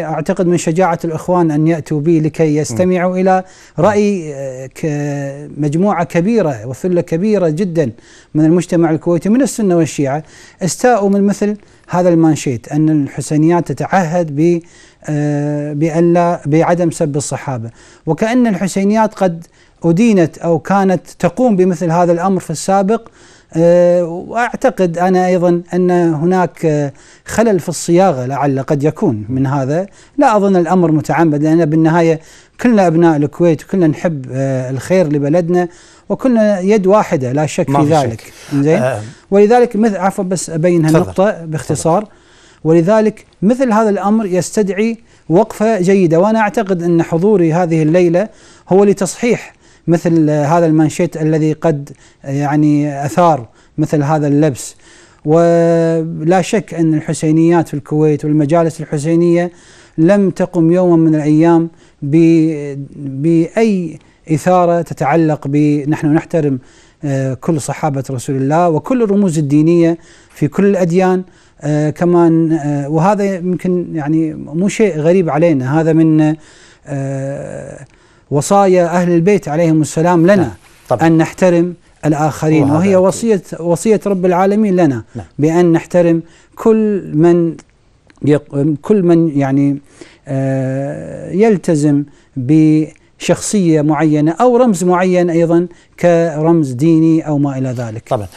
أعتقد من شجاعة الإخوان أن يأتوا بي لكي يستمعوا إلى رأي آه، مجموعة كبيرة وثلة كبيرة جدا من المجتمع الكويتي من السنة والشيعة استاءوا من مثل هذا المانشيت أن الحسينيات تتعهد ب آه، بألا بعدم سب الصحابة وكأن الحسينيات قد أدينت أو كانت تقوم بمثل هذا الأمر في السابق آه، واعتقد انا ايضا ان هناك آه، خلل في الصياغه لعل قد يكون من هذا، لا اظن الامر متعمد لان بالنهايه كلنا ابناء الكويت وكلنا نحب آه، الخير لبلدنا وكلنا يد واحده لا شك في ذلك. زين؟ آه ولذلك مثل عفوا بس ابين هالنقطه باختصار ولذلك مثل هذا الامر يستدعي وقفه جيده وانا اعتقد ان حضوري هذه الليله هو لتصحيح مثل هذا المانشيت الذي قد يعني أثار مثل هذا اللبس ولا شك أن الحسينيات في الكويت والمجالس الحسينية لم تقم يوما من الأيام بأي إثارة تتعلق بنحن نحترم آه، كل صحابة رسول الله وكل الرموز الدينية في كل الأديان آه، كمان آه، وهذا يمكن يعني مو شيء غريب علينا هذا من وصايا أهل البيت عليهم السلام لنا نعم، طبعا. أن نحترم الآخرين وهي وصية, وصية رب العالمين لنا نعم. بأن نحترم كل من كل من يعني آه، يلتزم بشخصية معينة أو رمز معين أيضا كرمز ديني أو ما إلى ذلك طبعا